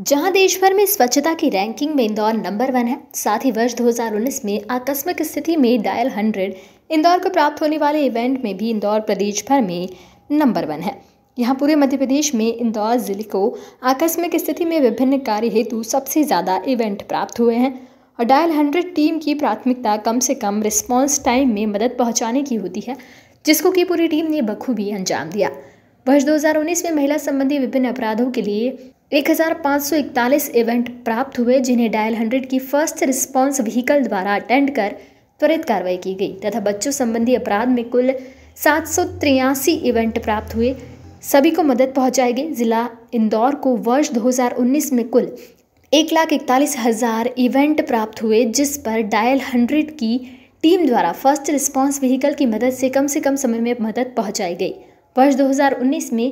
जहां देश भर में स्वच्छता की रैंकिंग में इंदौर नंबर वन है साथ ही वर्ष 2019 में आकस्मिक स्थिति में डायल हंड्रेड इंदौर को प्राप्त होने वाले इवेंट में भी इंदौर प्रदेश भर में नंबर वन है यहाँ पूरे मध्य प्रदेश में इंदौर जिले को आकस्मिक स्थिति में विभिन्न कार्य हेतु सबसे ज़्यादा इवेंट प्राप्त हुए हैं और डायल हंड्रेड टीम की प्राथमिकता कम से कम रिस्पॉन्स टाइम में मदद पहुँचाने की होती है जिसको कि पूरी टीम ने बखूबी अंजाम दिया वर्ष 2019 में महिला संबंधी विभिन्न अपराधों के लिए 1541 इवेंट प्राप्त हुए जिन्हें डायल हंड्रेड की फर्स्ट रिस्पॉन्स व्हीकल द्वारा अटेंड कर त्वरित कार्रवाई की गई तथा बच्चों संबंधी अपराध में कुल सात इवेंट प्राप्त हुए सभी को मदद पहुंचाई गई जिला इंदौर को वर्ष 2019 में कुल एक लाख इकतालीस हज़ार इवेंट प्राप्त हुए जिस पर डायल हंड्रेड की टीम द्वारा फर्स्ट रिस्पांस व्हीकल की मदद से कम से कम समय में मदद पहुंचाई गई वर्ष 2019 में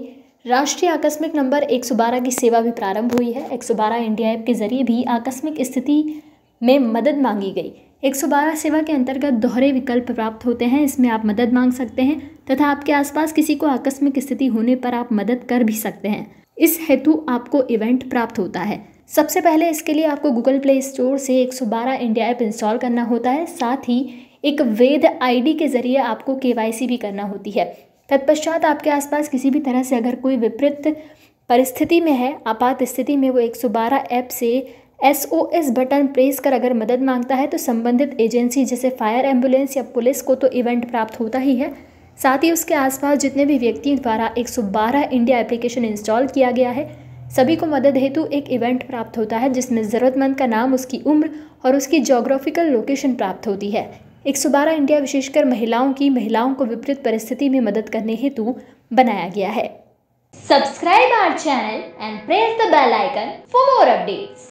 राष्ट्रीय आकस्मिक नंबर 112 की सेवा भी प्रारंभ हुई है 112 इंडिया ऐप के जरिए भी आकस्मिक स्थिति में मदद मांगी गई 112 सेवा के अंतर्गत दोहरे विकल्प प्राप्त होते हैं इसमें आप मदद मांग सकते हैं तथा आपके आसपास किसी को आकस्मिक स्थिति होने पर आप मदद कर भी सकते हैं इस हेतु आपको इवेंट प्राप्त होता है सबसे पहले इसके लिए आपको गूगल प्ले स्टोर से 112 इंडिया ऐप इंस्टॉल करना होता है साथ ही एक वेद आईडी के ज़रिए आपको केवाईसी भी करना होती है तत्पश्चात आपके आसपास किसी भी तरह से अगर कोई विपरीत परिस्थिति में है आपात स्थिति में वो 112 ऐप से S O S button press कर अगर मदद मांगता है तो संबंधित एजेंसी जैसे फायर एम्बुलेंस या पुलिस को तो इवेंट प्राप्त होता ही है साथ ही उसके आसपास जितने भी व्यक्ति द्वारा 112 इंडिया एप्लीकेशन इंस्टॉल किया गया है सभी को मदद हेतु एक इवेंट प्राप्त होता है जिसमें ज़रूरतमंद का नाम उसकी उम्र और उसकी जोग्राफिकल लोकेशन प्राप्त होती है एक इंडिया विशेषकर महिलाओं की महिलाओं को विपरीत परिस्थिति में मदद करने हेतु बनाया गया है subscribe our channel and press the bell icon for more updates